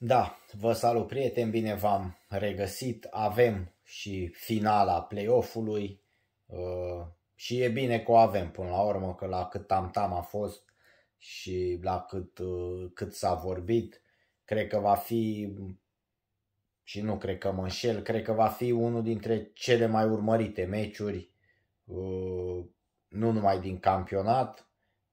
Da, vă salut prieteni, bine v-am regăsit. Avem și finala play-off-ului uh, și e bine că o avem până la urmă, că la cât tam-tam a fost și la cât, uh, cât s-a vorbit, cred că va fi și nu cred că mă înșel, cred că va fi unul dintre cele mai urmărite meciuri, uh, nu numai din campionat,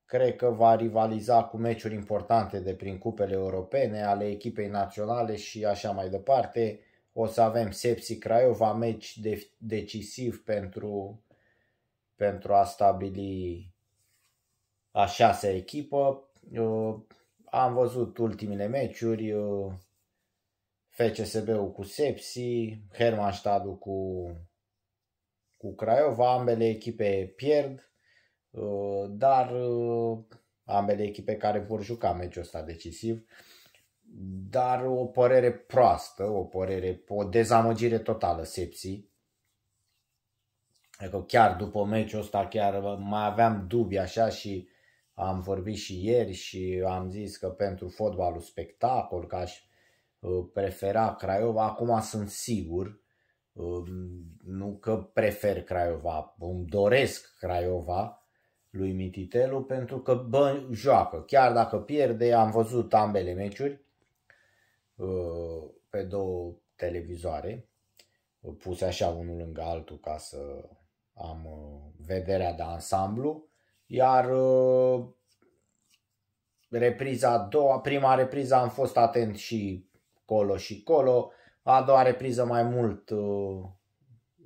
Cred că va rivaliza cu meciuri importante de prin cupele europene, ale echipei naționale și așa mai departe. O să avem Sepsi Craiova, meci de- decisiv pentru, pentru a stabili a șasea echipă. Uh, am văzut ultimile meciuri, uh, FCSB-ul cu Sepsi, Hermannstadul cu, cu Craiova, ambele echipe pierd. Uh, dar uh, ambele echipe care vor juca meciul ăsta decisiv, dar o părere proastă, o părere, o dezamăgire totală Sepsi. Adică chiar după meciul ăsta chiar mai aveam dubii așa și am vorbit și ieri și am zis că pentru fotbalul spectacol, că aș uh, prefera Craiova, acum sunt sigur, um, nu că prefer Craiova, îmi doresc Craiova, lui Mititelu pentru că bă, joacă. Chiar dacă pierde, am văzut ambele meciuri uh, pe două televizoare uh, puse așa unul lângă altul ca să am uh, vederea de ansamblu. Iar repriza a doua, prima repriză am fost atent și colo și colo, a doua repriză mai mult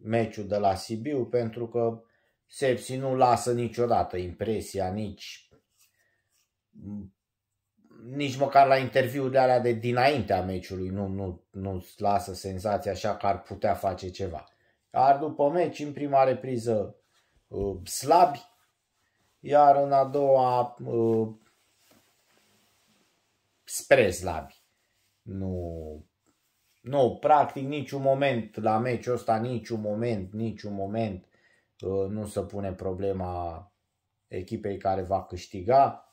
meciul de la Sibiu pentru că Sepsi nu lasă niciodată impresia, nici, nici măcar la interviurile alea de dinaintea meciului nu, nu, nu lasă senzația așa că ar putea face ceva. Dar după meci, în prima repriză, uh, slabi, iar în a doua uh, spre slabi. Nu, nu, practic niciun moment la meciul ăsta, niciun moment, niciun moment Uh, nu se pune problema echipei care va câștiga.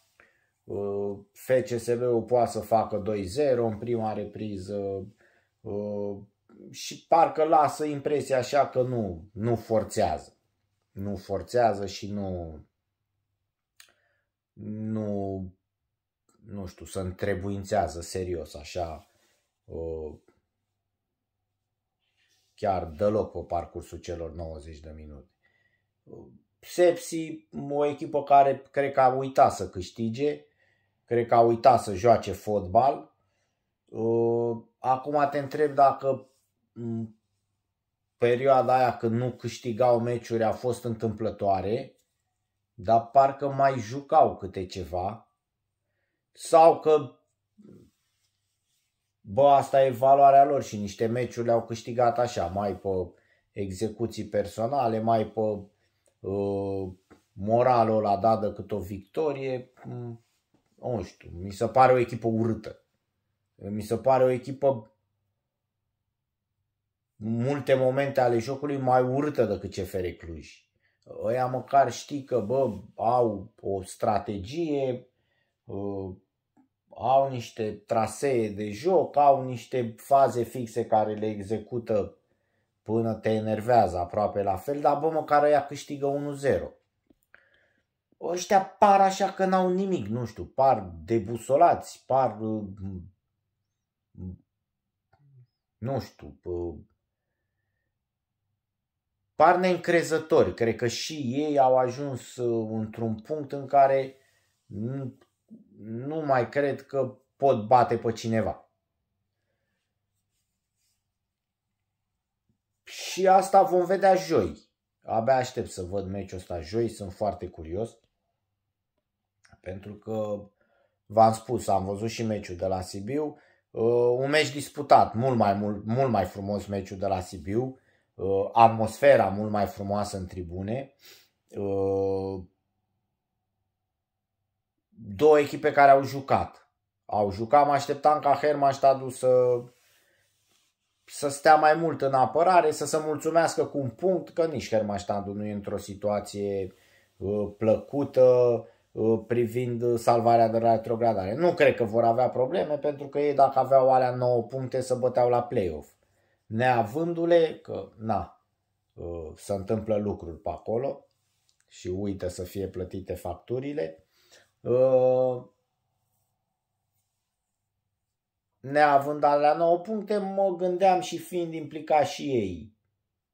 Uh, FCSB-ul poate să facă 2-0 în prima repriză uh, și parcă lasă impresia așa că nu, nu forțează. Nu forțează și nu, nu, nu știu, să întrebuințează serios așa chiar deloc pe parcursul celor 90 de minute. Sepsi, o echipă care cred că a uitat să câștige, cred că a uitat să joace fotbal. Uh, acum te întreb dacă mm, perioada aia când nu câștigau meciuri a fost întâmplătoare, dar parcă mai jucau câte ceva. Sau că, bă, asta e valoarea lor și niște meciuri le-au câștigat așa, mai pe execuții personale, mai pe Uh, moralul ăla dat cât o victorie, mm, nu știu, mi se pare o echipă urâtă. Mi se pare o echipă multe momente ale jocului mai urâtă decât CFR Cluj. Ăia măcar știi că bă, au o strategie, uh, au niște trasee de joc, au niște faze fixe care le execută până te enervează aproape la fel, dar bă, măcar ea câștigă 1-0. Ăștia par așa că n-au nimic, nu știu, par debusolați, par, uh, nu știu, par neîncrezători. Cred că și ei au ajuns uh, într-un punct în care nu mai cred că pot bate pe cineva. și asta vom vedea joi. Abia aștept să văd meciul ăsta joi, sunt foarte curios. Pentru că v-am spus, am văzut și meciul de la Sibiu, Uh, un meci disputat, mult mai, mult, mult mai frumos meciul de la Sibiu, uh, atmosfera mult mai frumoasă în tribune. Uh, două echipe care au jucat. Au jucat, mă așteptam ca Hermaș să să stea mai mult în apărare, să se mulțumească cu un punct, că nici Hermaștandu nu e într-o situație uh, plăcută uh, privind salvarea de retrogradare. Nu cred că vor avea probleme, pentru că ei dacă aveau alea 9 puncte să băteau la play-off. Neavându-le, că na, uh, se întâmplă lucruri pe acolo și uită să fie plătite facturile, uh, Neavând alea la 9 puncte, mă gândeam și fiind implicat și ei,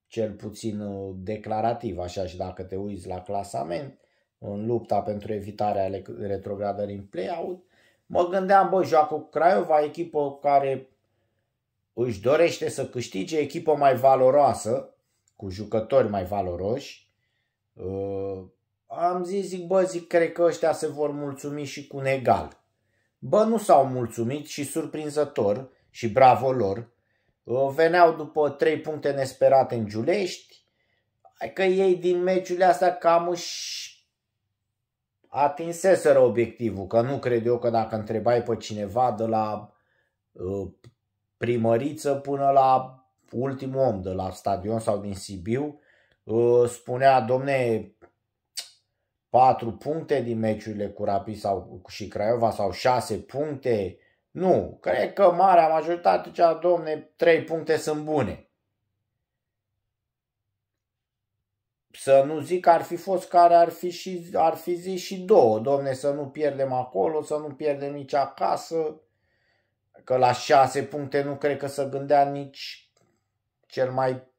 cel puțin uh, declarativ, așa și dacă te uiți la clasament, în lupta pentru evitarea retrogradării în play-out, mă gândeam, bă, joacă cu Craiova, echipă care își dorește să câștige, echipă mai valoroasă, cu jucători mai valoroși. Uh, am zis, zic, bă, zic, cred că ăștia se vor mulțumi și cu un egal. Bă, nu s-au mulțumit și surprinzător și bravo lor, ă, veneau după trei puncte nesperate în Giulești, că ei din meciurile astea cam își atinseseră obiectivul, că nu cred eu că dacă întrebai pe cineva de la ă, primăriță până la ultimul om de la stadion sau din Sibiu, ă, spunea, domne, 4 puncte din meciurile cu Rapid sau, și Craiova sau 6 puncte. Nu, cred că marea majoritate cea, domne, 3 puncte sunt bune. Să nu zic ar fi fost care ar fi, și, ar fi zis și două, domne, să nu pierdem acolo, să nu pierdem nici acasă. Că la 6 puncte nu cred că să gândea nici cel mai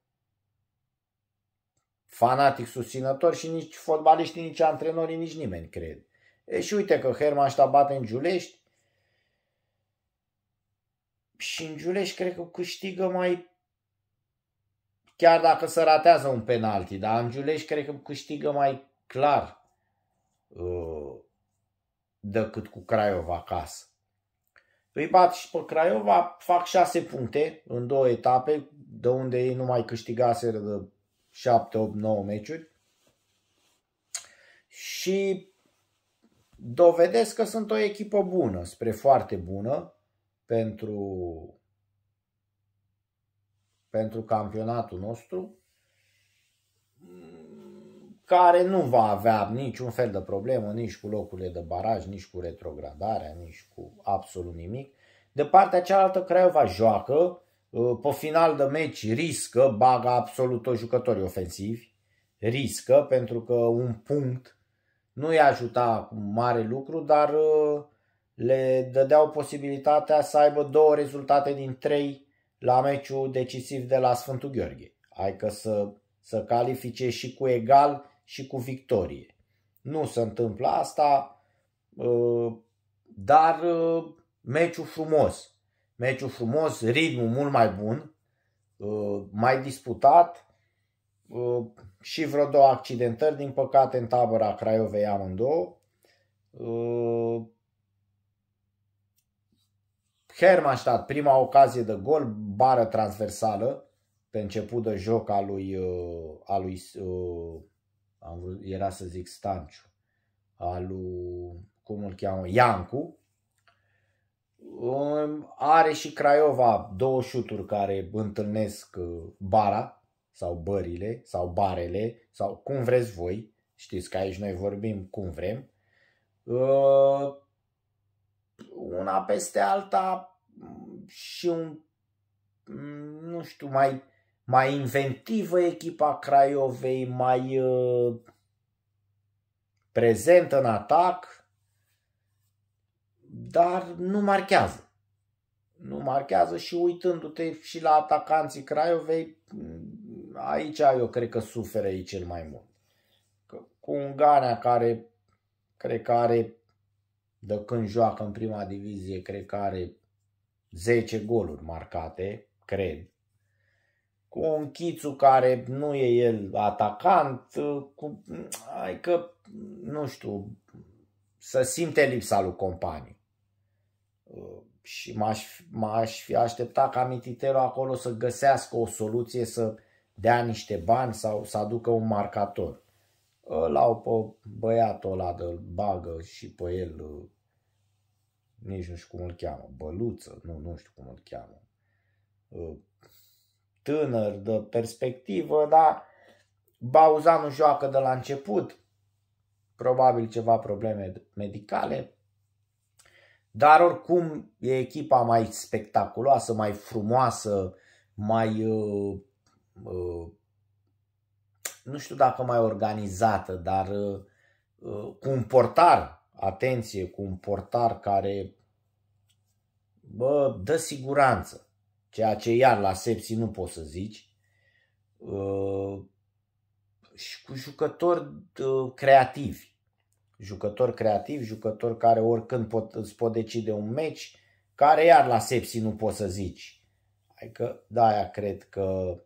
fanatic susținător și nici fotbaliști, nici antrenorii, nici nimeni, cred. E și uite că Herman ăștia bate în Giulești și în Giulești cred că câștigă mai chiar dacă se ratează un penalti, dar în Giulești cred că câștigă mai clar uh, decât cu Craiova acasă. Îi bat și pe Craiova, fac șase puncte în două etape, de unde ei nu mai câștigaseră de 7, 8, 9 meciuri și dovedesc că sunt o echipă bună, spre foarte bună pentru, pentru campionatul nostru care nu va avea niciun fel de problemă nici cu locurile de baraj, nici cu retrogradarea, nici cu absolut nimic. De partea cealaltă, Craiova joacă Uh, pe final de meci riscă, bagă absolut toți jucătorii ofensivi, riscă pentru că un punct nu i-a ajutat mare lucru, dar uh, le dădeau posibilitatea să aibă două rezultate din trei la meciul decisiv de la Sfântul Gheorghe. Adică să, să califice și cu egal și cu victorie. Nu se întâmplă asta, uh, dar meciul frumos meciul frumos, ritmul mult mai bun, uh, mai disputat uh, și vreo două accidentări, din păcate, în tabăra Craiovei amândouă. Uh, Hermannstadt, prima ocazie de gol, bară transversală pe început de joc al lui, a lui am vrut, era să zic Stanciu, al lui, cum îl cheamă, Iancu, Um, are și Craiova două șuturi care întâlnesc uh, bara sau bările sau barele sau cum vreți voi. Știți că aici noi vorbim cum vrem. Uh, una peste alta și un, mm, nu știu, mai, mai inventivă echipa Craiovei, mai uh, prezentă în atac, dar nu marchează. Nu marchează și uitându-te și la atacanții Craiovei, aici eu cred că suferă ei cel mai mult. Că, cu Unganea care cred că are, de când joacă în prima divizie, cred că are 10 goluri marcate, cred. Cu un Chițu care nu e el atacant, cu, adică, nu știu, să simte lipsa lui companii. Uh, și m-aș, m-aș fi așteptat ca Mititelu acolo să găsească o soluție, să dea niște bani sau să aducă un marcator. Îl uh, au pe băiatul ăla de bagă și pe el, uh, nici nu știu cum îl cheamă, băluță, nu, nu știu cum îl cheamă. Tânăr de perspectivă, dar Bauzanu joacă de la început, probabil ceva probleme medicale, dar oricum e echipa mai spectaculoasă, mai frumoasă, mai uh, uh, nu știu dacă mai organizată, dar uh, uh, cu un portar, atenție, cu un portar care bă, dă siguranță, ceea ce iar la Sepsi nu poți să zici, uh, și cu jucători uh, creativi. Jucători creativi, jucători care oricând pot, îți pot decide un meci, care iar la Sepsi nu poți să zici. Adică da, aia cred că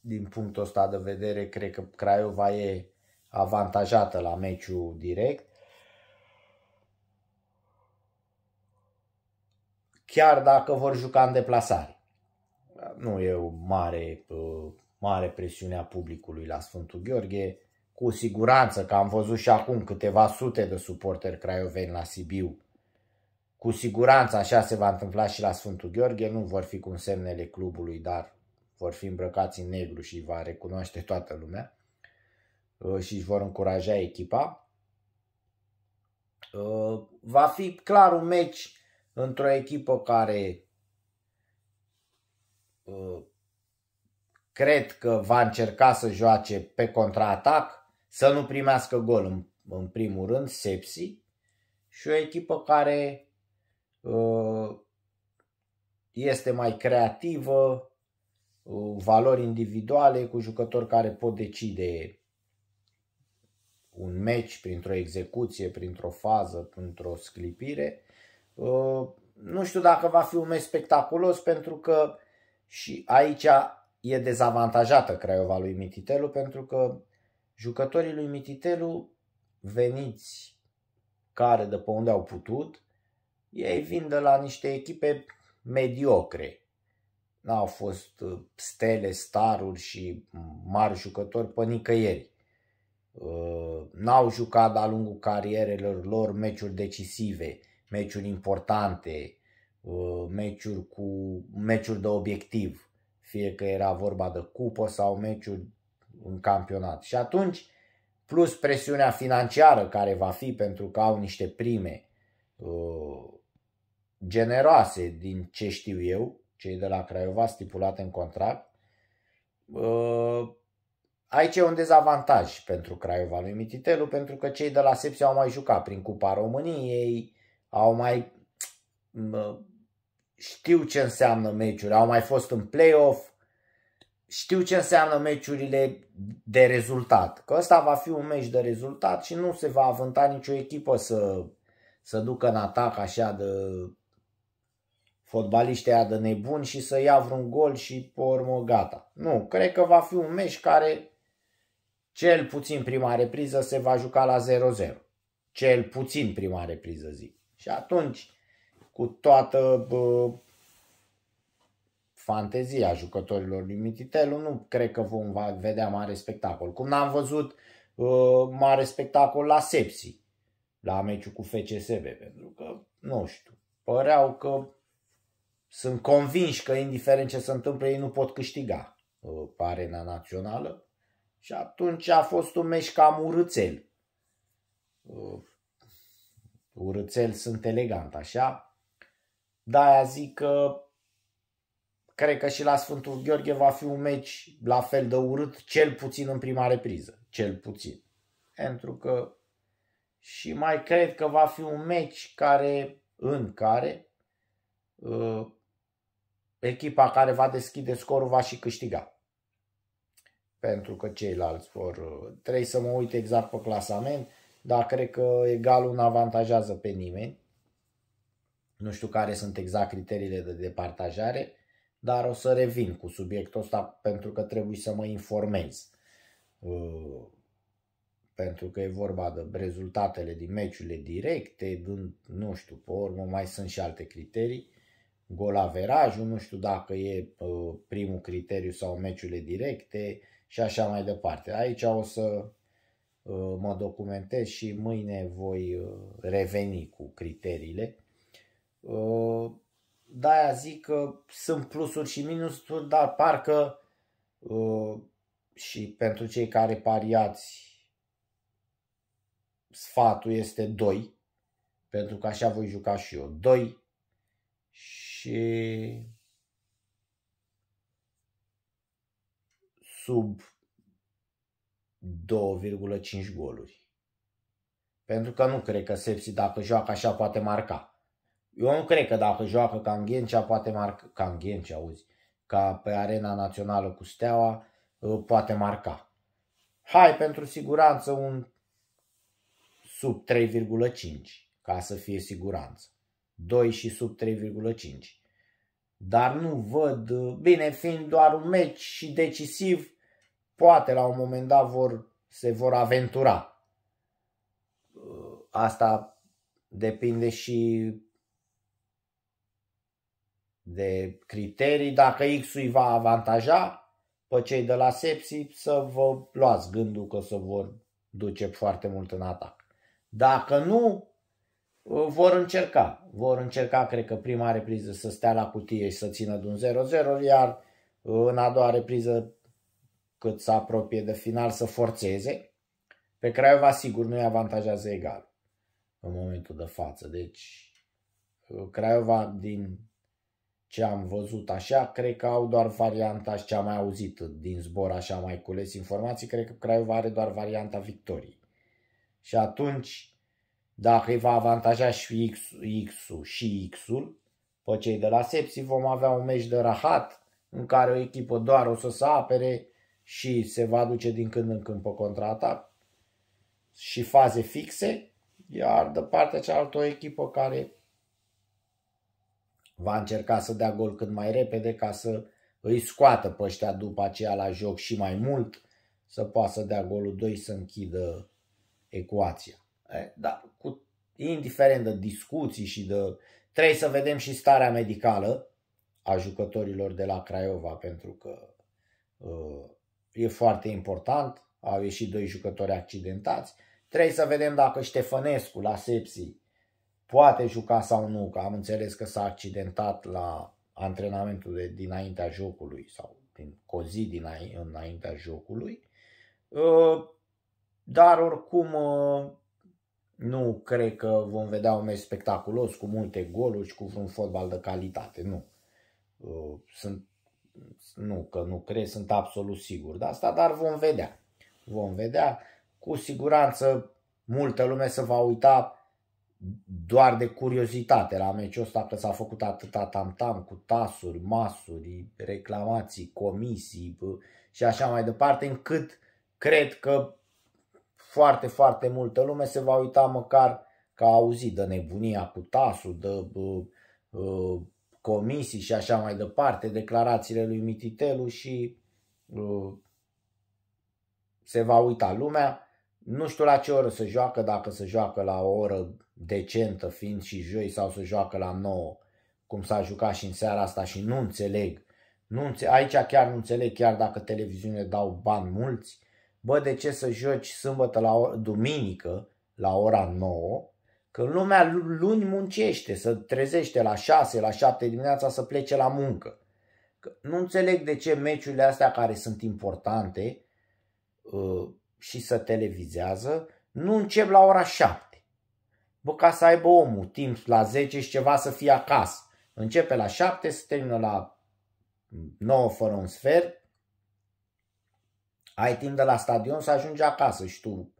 din punctul ăsta de vedere cred că Craiova e avantajată la meciul direct. Chiar dacă vor juca în deplasare. Nu e o mare, uh, mare presiune a publicului la Sfântul Gheorghe. Cu siguranță că am văzut și acum câteva sute de suporteri craioveni la Sibiu. Cu siguranță așa se va întâmpla și la Sfântul Gheorghe, nu vor fi cu semnele clubului, dar vor fi îmbrăcați în negru și va recunoaște toată lumea uh, și își vor încuraja echipa. Uh, va fi clar un meci într-o echipă care uh, cred că va încerca să joace pe contraatac, să nu primească gol în, în primul rând, Sepsi, și o echipă care uh, este mai creativă, uh, valori individuale cu jucători care pot decide un meci printr-o execuție, printr-o fază, printr-o sclipire. Uh, nu știu dacă va fi un meci spectaculos pentru că și aici e dezavantajată Craiova lui Mititelu pentru că Jucătorii lui Mititelu veniți care de pe unde au putut, ei vin de la niște echipe mediocre. N-au fost uh, stele, staruri și mari jucători pe nicăieri. Uh, n-au jucat de-a lungul carierelor lor meciuri decisive, meciuri importante, uh, meciuri, cu, meciuri de obiectiv. Fie că era vorba de cupă sau meciuri în campionat. Și atunci, plus presiunea financiară care va fi pentru că au niște prime uh, generoase din ce știu eu, cei de la Craiova stipulate în contract, uh, aici e un dezavantaj pentru Craiova lui Mititelu, pentru că cei de la Sepsi au mai jucat prin Cupa României, au mai uh, știu ce înseamnă meciuri, au mai fost în play-off, știu ce înseamnă meciurile de rezultat. Că ăsta va fi un meci de rezultat și nu se va avânta nicio echipă să, să ducă în atac așa de fotbaliștii aia de nebuni și să ia vreun gol și pe urmă gata. Nu, cred că va fi un meci care cel puțin prima repriză se va juca la 0-0. Cel puțin prima repriză zic. Și atunci, cu toată bă, fantezia jucătorilor lui Mititelu, nu cred că vom vedea mare spectacol. Cum n-am văzut uh, mare spectacol la Sepsi, la meciul cu FCSB, pentru că, nu știu, păreau că sunt convinși că, indiferent ce se întâmplă, ei nu pot câștiga uh, arena națională. Și atunci a fost un meci cam urâțel. Uh, urâțel sunt elegant, așa. Da, aia zic că Cred că și la Sfântul Gheorghe va fi un meci la fel de urât, cel puțin în prima repriză. Cel puțin. Pentru că și mai cred că va fi un meci care, în care uh, echipa care va deschide scorul va și câștiga. Pentru că ceilalți vor... Uh, trebuie să mă uit exact pe clasament, dar cred că egalul nu avantajează pe nimeni. Nu știu care sunt exact criteriile de departajare, dar o să revin cu subiectul ăsta pentru că trebuie să mă informez. Uh, pentru că e vorba de rezultatele din meciurile directe, din, nu știu, pe urmă mai sunt și alte criterii. Golaverajul, nu știu dacă e uh, primul criteriu sau meciurile directe și așa mai departe. Aici o să uh, mă documentez și mâine voi reveni cu criteriile de-aia zic că sunt plusuri și minusuri, dar parcă uh, și pentru cei care pariați sfatul este 2, pentru că așa voi juca și eu 2 și sub 2,5 goluri. Pentru că nu cred că Sepsi dacă joacă așa poate marca. Eu nu cred că dacă joacă ca în Ghencea, poate marca, ca în Ghencea, auzi, ca pe arena națională cu Steaua, ă, poate marca. Hai, pentru siguranță, un sub 3,5, ca să fie siguranță. 2 și sub 3,5. Dar nu văd, ă, bine, fiind doar un meci și decisiv, poate la un moment dat vor, se vor aventura. Ă, asta depinde și de criterii, dacă X îi va avantaja pe cei de la Sepsi să vă luați gândul că se vor duce foarte mult în atac. Dacă nu, vor încerca. Vor încerca, cred că prima repriză să stea la cutie și să țină de un 0-0, iar uh, în a doua repriză, cât se apropie de final, să forțeze. Pe Craiova, sigur, nu-i avantajează egal în momentul de față. Deci, uh, Craiova, din ce am văzut așa, cred că au doar varianta și ce am mai auzit din zbor așa mai cules informații, cred că Craiova are doar varianta victoriei. Și atunci, dacă îi va avantaja și X, ul și X-ul, pe cei de la Sepsi vom avea un meci de rahat în care o echipă doar o să se apere și se va duce din când în când pe contraatac și faze fixe, iar de partea cealaltă o echipă care va încerca să dea gol cât mai repede ca să îi scoată pe ăștia după aceea la joc și mai mult, să poată să dea golul 2 să închidă ecuația. Dar cu, indiferent de discuții și de... Trebuie să vedem și starea medicală a jucătorilor de la Craiova, pentru că uh, e foarte important. Au ieșit doi jucători accidentați. Trebuie să vedem dacă Ștefănescu la sepsii poate juca sau nu, că am înțeles că s-a accidentat la antrenamentul de dinaintea jocului sau din cozi dinainte, înaintea jocului. Uh, dar oricum uh, nu cred că vom vedea un meci spectaculos cu multe goluri și cu un fotbal de calitate, nu. Uh, sunt, nu, că nu cred, sunt absolut sigur de asta, dar vom vedea. Vom vedea. Cu siguranță multă lume se va uita doar de curiozitate la meciul ăsta că s-a făcut atâta tamtam cu tasuri, masuri, reclamații, comisii și așa mai departe, încât cred că foarte, foarte multă lume se va uita măcar că a auzit de nebunia cu tasul, de uh, uh, comisii și așa mai departe, declarațiile lui Mititelu și uh, se va uita lumea nu știu la ce oră se joacă, dacă se joacă la o oră decentă, fiind și joi, sau se joacă la 9, cum s-a jucat și în seara asta și nu înțeleg. Nu, aici chiar nu înțeleg, chiar dacă televiziune dau bani mulți, bă, de ce să joci sâmbătă la o, duminică la ora 9, că lumea luni muncește, să trezește la 6, la 7 dimineața să plece la muncă. Că nu înțeleg de ce meciurile astea care sunt importante, uh, și să televizează, nu încep la ora 7. Bă, ca să aibă omul timp la 10 și ceva să fie acasă. Începe la 7, se termină la 9 fără un sfert. Ai timp de la stadion să ajungi acasă și tu,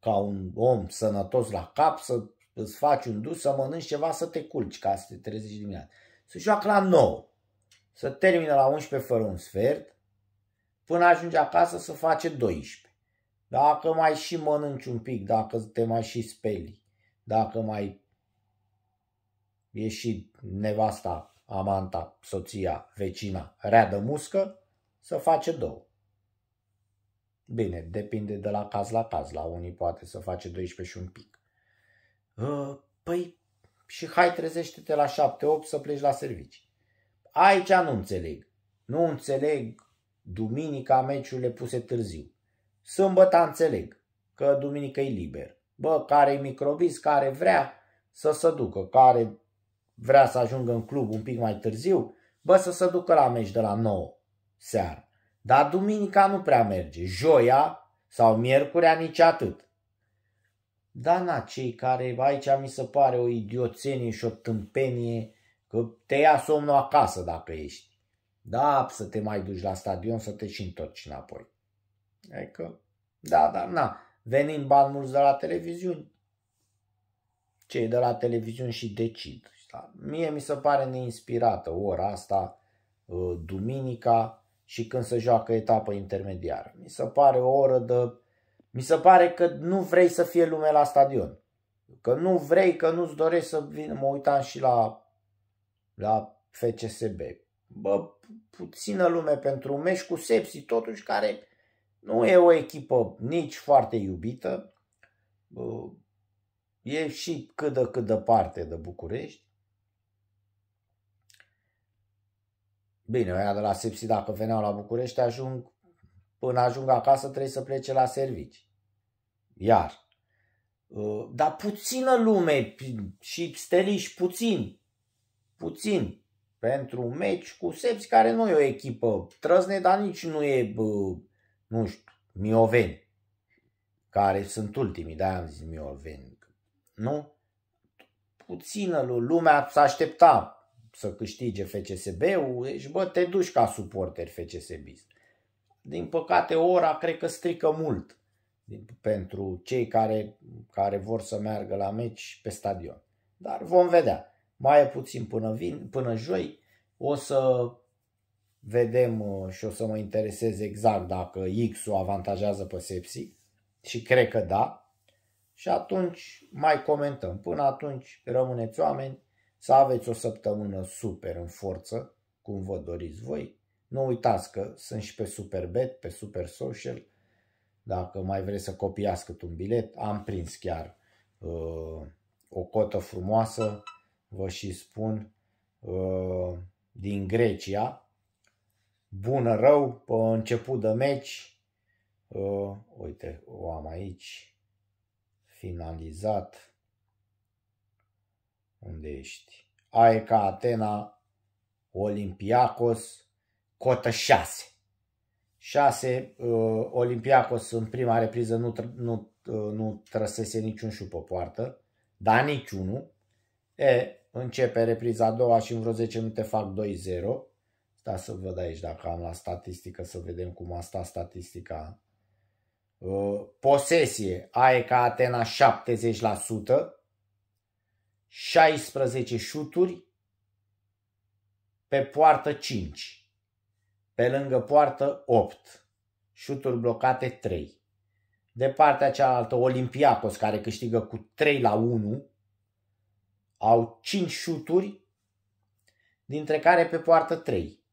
ca un om sănătos la cap, să îți faci un dus, să mănânci ceva, să te culci ca să te trezești dimineața. Să joacă la 9. Să termină la 11 fără un sfert, până ajunge acasă să face 12. Dacă mai și mănânci un pic, dacă te mai și speli, dacă mai ieși nevasta, amanta, soția, vecina rea de muscă, să face două. Bine, depinde de la caz la caz. La unii poate să face 12 și un pic. Uh, păi, și hai trezește-te la 7-8 să pleci la servicii. Aici nu înțeleg. Nu înțeleg duminica meciurile puse târziu. Sâmbătă înțeleg că duminică e liber. Bă, care e microbis, care vrea să se ducă, care vrea să ajungă în club un pic mai târziu, bă, să se ducă la meci de la 9 seara. Dar duminica nu prea merge. Joia sau miercurea nici atât. Da, na, cei care aici mi se pare o idioțenie și o tâmpenie că te ia somnul acasă dacă ești. Da, să te mai duci la stadion, să te și întorci înapoi. Adică, da, da na, venim bani mulți de la televiziuni. Cei de la televiziuni și decid. Da. Mie mi se pare neinspirată ora asta, uh, duminica și când se joacă etapă intermediară. Mi se pare o oră de... Mi se pare că nu vrei să fie lume la stadion. Că nu vrei, că nu-ți dorești să vin. Mă uitam și la, la FCSB. Bă, puțină lume pentru un meci cu Sepsi, totuși, care nu e o echipă nici foarte iubită, uh, e și cât de cât departe de București. Bine, aia de la Sepsi dacă veneau la București ajung, până ajung acasă trebuie să plece la servici. Iar. Uh, dar puțină lume și steliși puțin. Puțin. Pentru un meci cu Sepsi care nu e o echipă trăzne, dar nici nu e bă, nu știu, mioveni, care sunt ultimii, Da, am zis mioveni, nu? Puțină lumea să aștepta să câștige FCSB-ul, deci bă, te duci ca suporter fcsb Din păcate, ora cred că strică mult pentru cei care, care vor să meargă la meci pe stadion. Dar vom vedea. Mai e puțin până, vin, până joi, o să vedem uh, și o să mă interesez exact dacă X-ul avantajează pe Sepsi și cred că da. Și atunci mai comentăm. Până atunci rămâneți oameni să aveți o săptămână super în forță, cum vă doriți voi. Nu uitați că sunt și pe Superbet, pe Super Social. Dacă mai vreți să copiați cât un bilet, am prins chiar uh, o cotă frumoasă, vă și spun, uh, din Grecia, bună, rău, pe început de meci. Uh, uite, o am aici. Finalizat. Unde ești? AECA Atena, Olimpiacos, cotă 6. 6, uh, ă, Olimpiacos în prima repriză nu, tr- nu, uh, nu trăsese niciun șut pe poartă, dar niciunul. E, începe repriza a doua și în vreo 10 minute fac 2-0 da, să văd aici dacă am la statistică, să vedem cum a stat statistica. Uh, posesie, aia ca Atena 70%, 16 șuturi, pe poartă 5, pe lângă poartă 8, șuturi blocate 3. De partea cealaltă, Olimpiacos, care câștigă cu 3 la 1, au 5 șuturi, dintre care pe poartă 3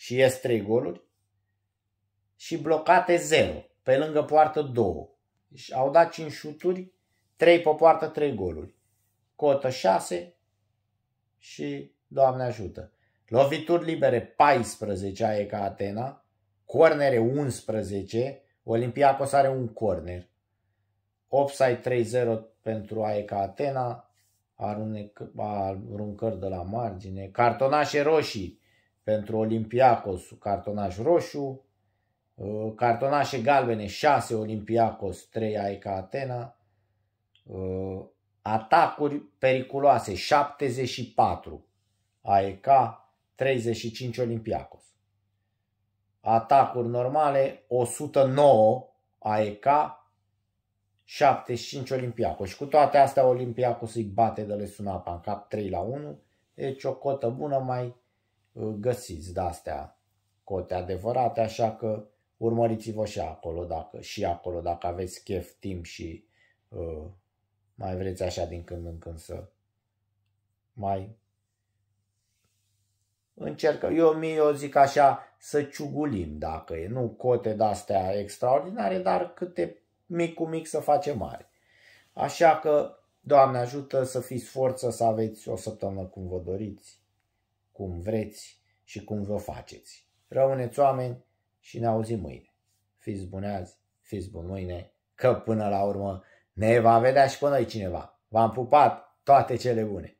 și ies 3 goluri și blocate 0, pe lângă poartă 2. Și au dat 5 șuturi, 3 pe poartă, 3 goluri. Cotă 6 și Doamne ajută. Lovituri libere 14 a ca Atena, cornere 11, Olimpiacos are un corner. Offside 3-0 pentru aie Atena, aruncări de la margine, cartonașe roșii pentru Olympiacos cartonaș roșu, uh, cartonașe galbene 6 Olympiacos, 3 A.E.K. Atena, uh, atacuri periculoase 74 AEK, 35 Olympiacos. Atacuri normale 109 AEK, 75 Olympiacos. Și cu toate astea Olympiacos îi bate de le suna în cap 3 la 1. Deci o cotă bună mai găsiți de-astea cote adevărate, așa că urmăriți-vă și acolo dacă, și acolo dacă aveți chef, timp și uh, mai vreți așa din când în când să mai încercă, eu, eu zic așa, să ciugulim dacă e, nu cote de-astea extraordinare, dar câte mic cu mic să facem mare. Așa că, Doamne ajută să fiți forță, să aveți o săptămână cum vă doriți cum vreți și cum vă faceți. Rămâneți oameni și ne auzim mâine. Fiți bune azi, fiți bun mâine, că până la urmă ne va vedea și pe noi cineva. V-am pupat toate cele bune!